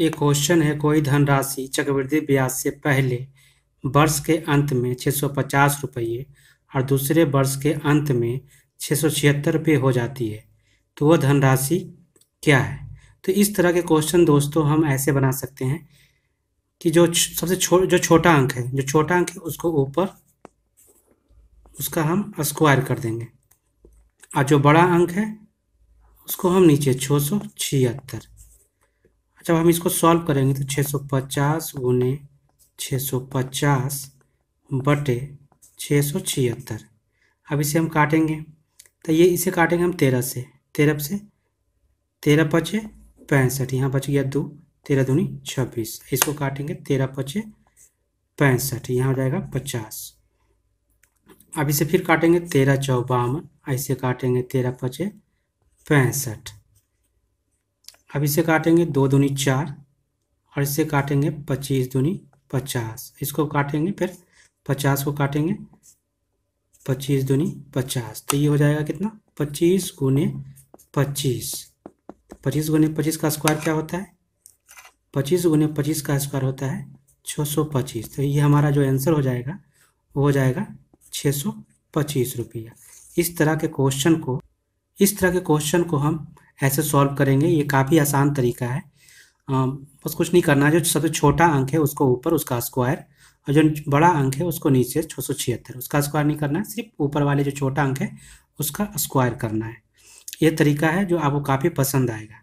एक क्वेश्चन है कोई धनराशि चक्रवृद्धि ब्याज से पहले वर्ष के अंत में छः सौ पचास रुपये और दूसरे वर्ष के अंत में छः सौ छिहत्तर रुपये हो जाती है तो वह धनराशि क्या है तो इस तरह के क्वेश्चन दोस्तों हम ऐसे बना सकते हैं कि जो सबसे छो, जो छोटा अंक है जो छोटा अंक है उसको ऊपर उसका हम स्क्वायर कर देंगे और जो बड़ा अंक है उसको हम नीचे छः सौ छिहत्तर जब हम इसको सॉल्व करेंगे तो 650 सौ पचास गुने छः सौ पचास बटे छः सौ छिहत्तर अब इसे हम काटेंगे तो ये इसे काटेंगे हम तेरह से तेरह से तेरह पचे पैंसठ यहाँ बच गया दो तेरह दूनी छब्बीस इसको काटेंगे तेरह पचे पैंसठ यहाँ हो जाएगा पचास अब इसे फिर काटेंगे तेरह चौबावन ऐसे काटेंगे तेरह पचे पैंसठ अब इसे काटेंगे दो दूनी चार और इसे काटेंगे पच्चीस दूनी पचास इसको काटेंगे फिर पचास को काटेंगे पच्चीस दूनी पचास तो ये हो जाएगा कितना पच्चीस गुने पच्चीस पच्चीस गुने पच्चीस का स्क्वायर क्या होता है पच्चीस गुने पच्चीस का स्क्वायर होता है छः सौ पच्चीस तो ये हमारा जो आंसर हो जाएगा वो हो जाएगा छः सौ पच्चीस रुपया इस तरह के क्वेश्चन को इस तरह के क्वेश्चन को हम ऐसे सॉल्व करेंगे ये काफ़ी आसान तरीका है बस कुछ नहीं करना है जो सबसे छोटा अंक है उसको ऊपर उसका स्क्वायर और जो बड़ा अंक है उसको नीचे छः सौ छिहत्तर उसका स्क्वायर नहीं करना है सिर्फ ऊपर वाले जो छोटा अंक है उसका स्क्वायर करना है ये तरीका है जो आपको काफ़ी पसंद आएगा